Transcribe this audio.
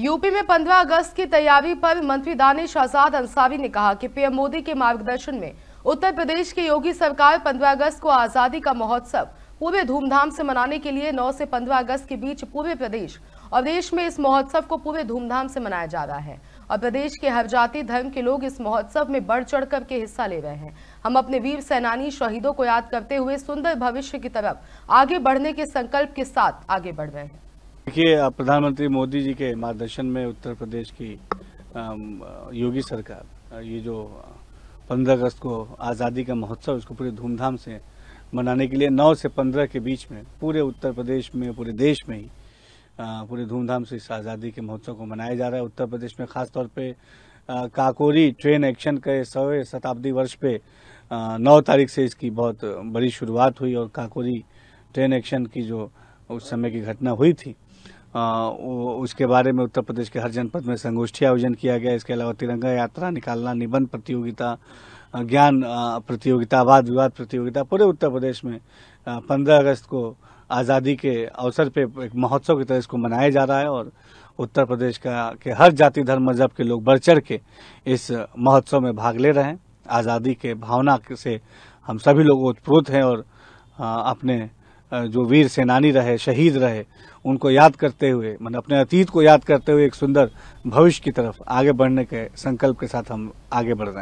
UP में 15 अगस्त की तैयारी पर मंत्री दानिश आजाद अंसारी ने कहा कि पीएम मोदी के मार्गदर्शन में उत्तर प्रदेश की योगी सरकार 15 अगस्त को आजादी का महोत्सव पूरे धूमधाम से मनाने के लिए 9 से 15 अगस्त के बीच पूरे प्रदेश और देश में इस महोत्सव को पूरे धूमधाम से मनाया जा रहा है और प्रदेश के हर जाति धर्म के लोग इस महोत्सव में बढ़ चढ़ कर के हिस्सा ले रहे हैं हम अपने वीर सेनानी शहीदों को याद करते हुए सुंदर भविष्य की तरफ आगे बढ़ने के संकल्प के साथ आगे बढ़ रहे हैं देखिए प्रधानमंत्री मोदी जी के मार्गदर्शन में उत्तर प्रदेश की योगी सरकार ये जो 15 अगस्त को आज़ादी का महोत्सव उसको पूरे धूमधाम से मनाने के लिए 9 से 15 के बीच में पूरे उत्तर प्रदेश में पूरे देश में ही पूरे धूमधाम से इस आज़ादी के महोत्सव को मनाया जा रहा है उत्तर प्रदेश में खासतौर पे काकोरी ट्रेन एक्शन के सौ शताब्दी वर्ष पे नौ तारीख से इसकी बहुत बड़ी शुरुआत हुई और काकोरी ट्रेन एक्शन की जो उस समय की घटना हुई थी उसके बारे में उत्तर प्रदेश के हर जनपद में संगोष्ठी आयोजन किया गया इसके अलावा तिरंगा यात्रा निकालना निबंध प्रतियोगिता ज्ञान प्रतियोगिता वाद विवाद प्रतियोगिता पूरे उत्तर प्रदेश में पंद्रह अगस्त को आज़ादी के अवसर पे एक महोत्सव की तरह इसको मनाया जा रहा है और उत्तर प्रदेश का के हर जाति धर्म मजहब के लोग बढ़ चढ़ के इस महोत्सव में भाग ले रहे हैं आज़ादी के भावना से हम सभी लोग उत्प्रोत हैं और अपने जो वीर सेनानी रहे शहीद रहे उनको याद करते हुए मैंने मतलब अपने अतीत को याद करते हुए एक सुंदर भविष्य की तरफ आगे बढ़ने के संकल्प के साथ हम आगे बढ़ रहे हैं